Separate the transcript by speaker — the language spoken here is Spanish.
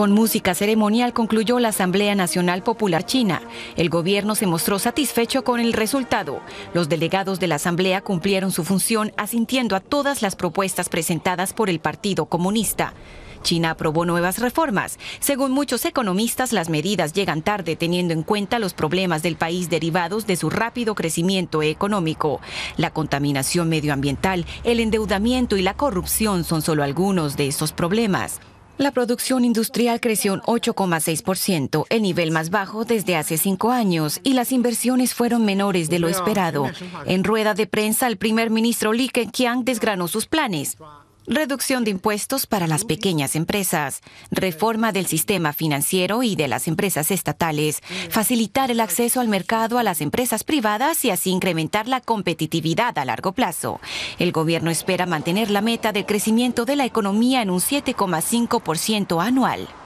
Speaker 1: Con música ceremonial concluyó la Asamblea Nacional Popular China. El gobierno se mostró satisfecho con el resultado. Los delegados de la Asamblea cumplieron su función asintiendo a todas las propuestas presentadas por el Partido Comunista. China aprobó nuevas reformas. Según muchos economistas, las medidas llegan tarde teniendo en cuenta los problemas del país derivados de su rápido crecimiento económico. La contaminación medioambiental, el endeudamiento y la corrupción son solo algunos de estos problemas. La producción industrial creció un 8,6%, el nivel más bajo desde hace cinco años, y las inversiones fueron menores de lo esperado. En rueda de prensa, el primer ministro Li Keqiang desgranó sus planes reducción de impuestos para las pequeñas empresas, reforma del sistema financiero y de las empresas estatales, facilitar el acceso al mercado a las empresas privadas y así incrementar la competitividad a largo plazo. El gobierno espera mantener la meta de crecimiento de la economía en un 7,5% anual.